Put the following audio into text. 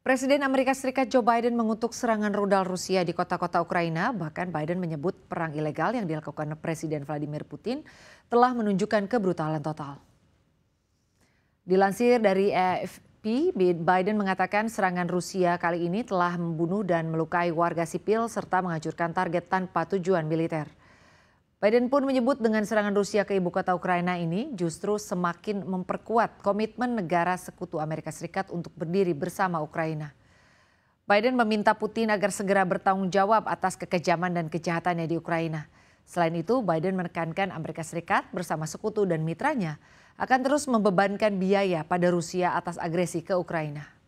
Presiden Amerika Serikat Joe Biden mengutuk serangan rudal Rusia di kota-kota Ukraina. Bahkan Biden menyebut perang ilegal yang dilakukan Presiden Vladimir Putin telah menunjukkan kebrutalan total. Dilansir dari AFP, Biden mengatakan serangan Rusia kali ini telah membunuh dan melukai warga sipil serta menghancurkan target tanpa tujuan militer. Biden pun menyebut dengan serangan Rusia ke ibu kota Ukraina ini justru semakin memperkuat komitmen negara sekutu Amerika Serikat untuk berdiri bersama Ukraina. Biden meminta Putin agar segera bertanggung jawab atas kekejaman dan kejahatannya di Ukraina. Selain itu, Biden menekankan Amerika Serikat bersama sekutu dan mitranya akan terus membebankan biaya pada Rusia atas agresi ke Ukraina.